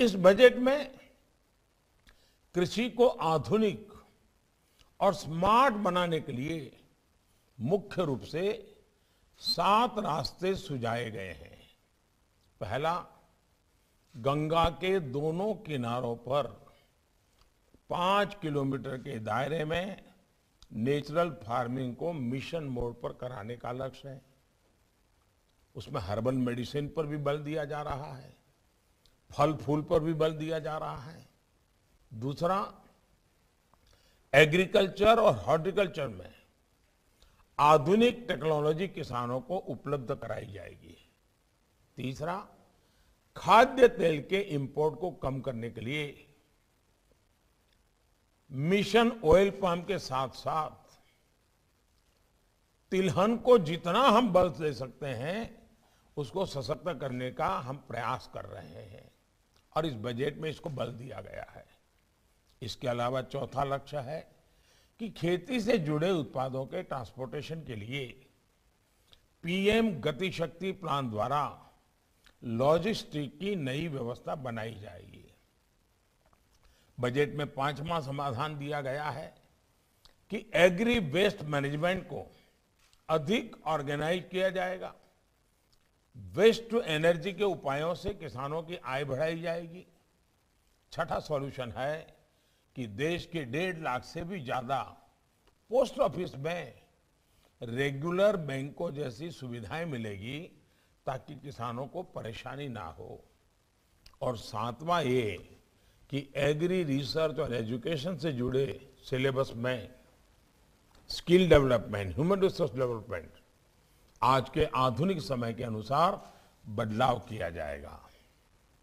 इस बजट में कृषि को आधुनिक और स्मार्ट बनाने के लिए मुख्य रूप से सात रास्ते सुझाए गए हैं पहला गंगा के दोनों किनारों पर पांच किलोमीटर के दायरे में नेचुरल फार्मिंग को मिशन मोड पर कराने का लक्ष्य है उसमें हर्बल मेडिसिन पर भी बल दिया जा रहा है फल फूल पर भी बल दिया जा रहा है दूसरा एग्रीकल्चर और हॉर्टिकल्चर में आधुनिक टेक्नोलॉजी किसानों को उपलब्ध कराई जाएगी तीसरा खाद्य तेल के इंपोर्ट को कम करने के लिए मिशन ऑयल पाम के साथ साथ तिलहन को जितना हम बल दे सकते हैं उसको सशक्त करने का हम प्रयास कर रहे हैं और इस बजट में इसको बल दिया गया है इसके अलावा चौथा लक्ष्य है कि खेती से जुड़े उत्पादों के ट्रांसपोर्टेशन के लिए पीएम गतिशक्ति प्लान द्वारा लॉजिस्टिक की नई व्यवस्था बनाई जाएगी बजट में पांचवा समाधान दिया गया है कि एग्री वेस्ट मैनेजमेंट को अधिक ऑर्गेनाइज किया जाएगा वेस्ट टू एनर्जी के उपायों से किसानों की आय बढ़ाई जाएगी छठा सॉल्यूशन है कि देश के डेढ़ लाख से भी ज़्यादा पोस्ट ऑफिस में रेगुलर बैंकों जैसी सुविधाएं मिलेगी ताकि किसानों को परेशानी ना हो और सातवां ये कि एग्री रिसर्च और एजुकेशन से जुड़े सिलेबस में skill development human resource development आज के आधुनिक समय के अनुसार बदलाव किया जाएगा